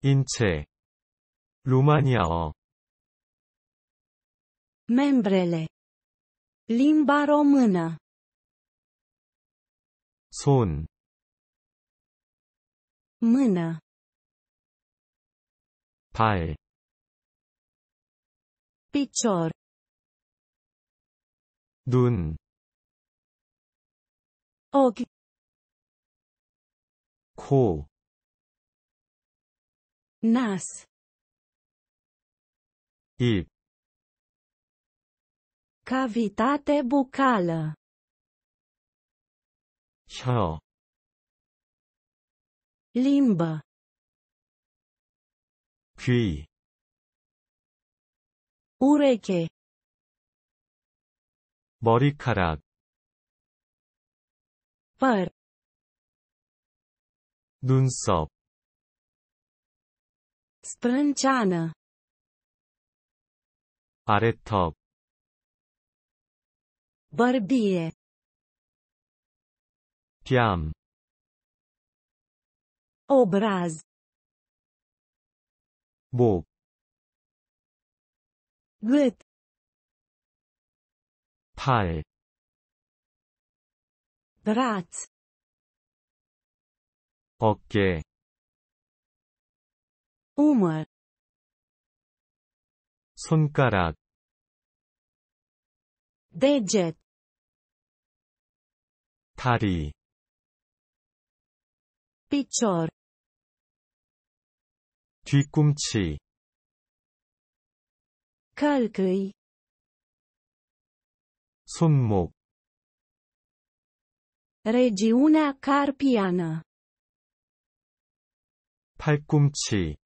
인체 루마니아어 membrele limba română 손 mână 발 picior 눈 ochi 코 nas Ip. Cavitate bucală. 혀. Limbă. 귀. Ureche. 머리카락. păr. 눈썹. Sprânceană. Arettop. Bărbie. Piam. Obraz. bob Gât. Pal. Braț. Oche. Умар. 손가락. Деджет. 다리. Пичор. 뒤꿈치. Калкый. 손목. Regiunea carpiană. 팔꿈치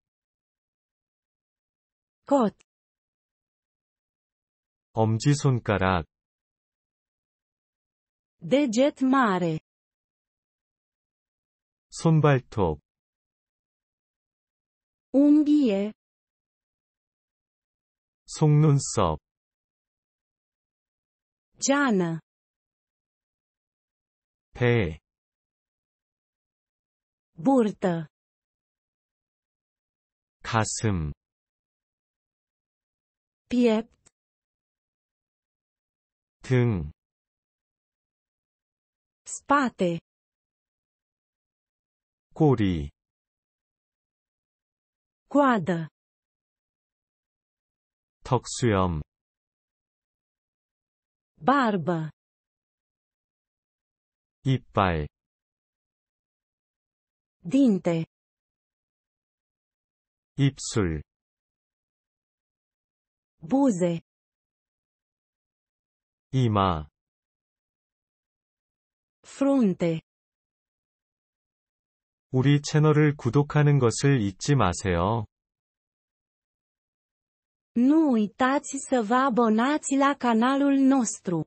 꽃 엄지손가락 deget mare 손발톱 unghie 속눈썹 Giana 배 burtă 가슴 비앱 등 spate 꼬리 coada 턱수염 barba 이빨 dinte 입술 Buze. 이마. Fronte. 우리 채널을 구독하는 것을 잊지 마세요. Nu uitați să vă abonați la canalul nostru.